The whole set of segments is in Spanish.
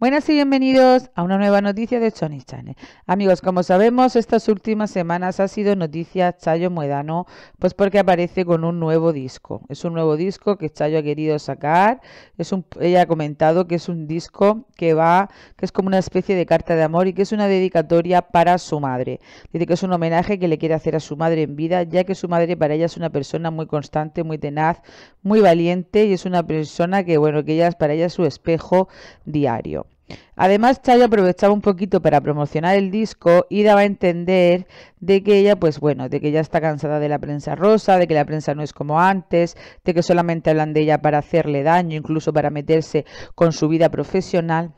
Buenas y bienvenidos a una nueva noticia de Sony Channel. Amigos, como sabemos, estas últimas semanas ha sido noticia Chayo Muedano, pues porque aparece con un nuevo disco. Es un nuevo disco que Chayo ha querido sacar. Es un, ella ha comentado que es un disco que va, que es como una especie de carta de amor y que es una dedicatoria para su madre. Dice que es un homenaje que le quiere hacer a su madre en vida, ya que su madre para ella es una persona muy constante, muy tenaz, muy valiente y es una persona que, bueno, que ella es para ella su espejo diario. Además, Chaya aprovechaba un poquito para promocionar el disco y daba a entender de que ella, pues bueno, de que ya está cansada de la prensa rosa, de que la prensa no es como antes, de que solamente hablan de ella para hacerle daño, incluso para meterse con su vida profesional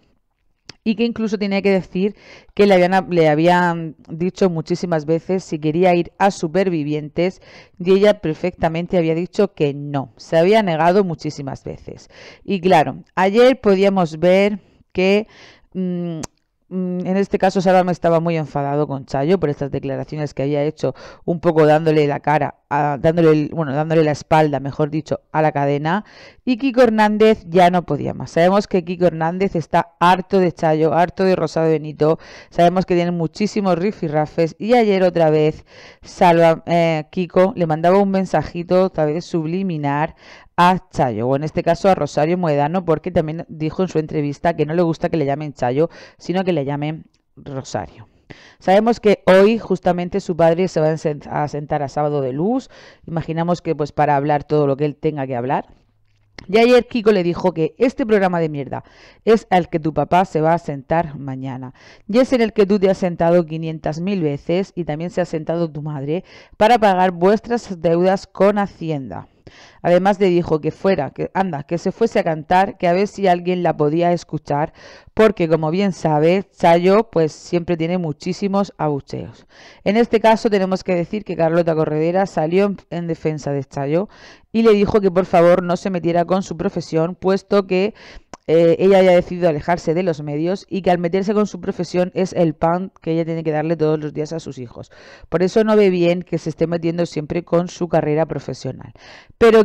y que incluso tenía que decir que le habían, le habían, dicho muchísimas veces si quería ir a supervivientes y ella perfectamente había dicho que no, se había negado muchísimas veces. Y claro, ayer podíamos ver que mm, mm, en este caso me estaba muy enfadado con Chayo por estas declaraciones que había hecho, un poco dándole la cara, dándole, bueno, dándole la espalda, mejor dicho, a la cadena. Y Kiko Hernández ya no podía más. Sabemos que Kiko Hernández está harto de Chayo, harto de Rosado Benito. Sabemos que tiene muchísimos rifirrafes. Y y ayer otra vez Salva, eh, Kiko le mandaba un mensajito, otra vez subliminar, a Chayo, o en este caso a Rosario Moedano, porque también dijo en su entrevista que no le gusta que le llamen Chayo, sino que le llamen Rosario. Sabemos que hoy justamente su padre se va a sentar a sábado de luz, imaginamos que pues para hablar todo lo que él tenga que hablar. Y ayer Kiko le dijo que este programa de mierda es el que tu papá se va a sentar mañana. Y es en el que tú te has sentado 500.000 veces y también se ha sentado tu madre para pagar vuestras deudas con Hacienda. Además le dijo que fuera, que anda, que se fuese a cantar, que a ver si alguien la podía escuchar, porque como bien sabe, Chayo pues siempre tiene muchísimos abucheos. En este caso tenemos que decir que Carlota Corredera salió en, defensa de Chayo y le dijo que por favor no se metiera con su profesión, puesto que eh, ella haya decidido alejarse de los medios y que al meterse con su profesión es el pan que ella tiene que darle todos los días a sus hijos. Por eso no ve bien que se esté metiendo siempre con su carrera profesional. Pero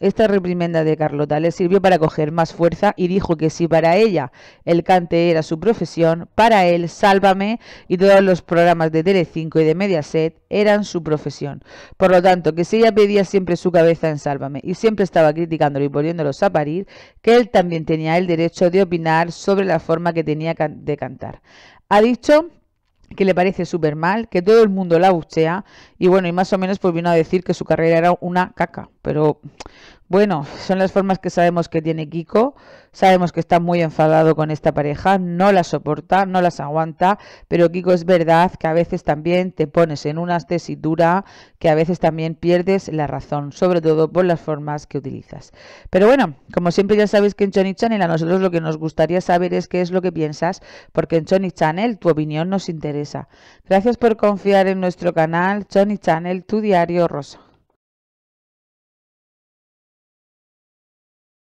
esta reprimenda de Carlota le sirvió para coger más fuerza y dijo que si para ella el cante era su profesión, para él Sálvame y todos los programas de Telecinco y de Mediaset eran su profesión. Por lo tanto, que si ella pedía siempre su cabeza en Sálvame y siempre estaba criticándolo y poniéndolos a parir, que él también tenía el derecho de opinar sobre la forma que tenía de cantar. Ha dicho que le parece súper mal, que todo el mundo la buchea y bueno, y más o menos pues vino a decir que su carrera era una caca pero bueno, son las formas que sabemos que tiene Kiko, sabemos que está muy enfadado con esta pareja, no la soporta, no las aguanta, pero Kiko es verdad que a veces también te pones en una tesitura que a veces también pierdes la razón, sobre todo por las formas que utilizas. Pero bueno, como siempre ya sabéis que en Johnny Channel a nosotros lo que nos gustaría saber es qué es lo que piensas, porque en Johnny Channel tu opinión nos interesa. Gracias por confiar en nuestro canal Johnny Channel, tu diario rosa.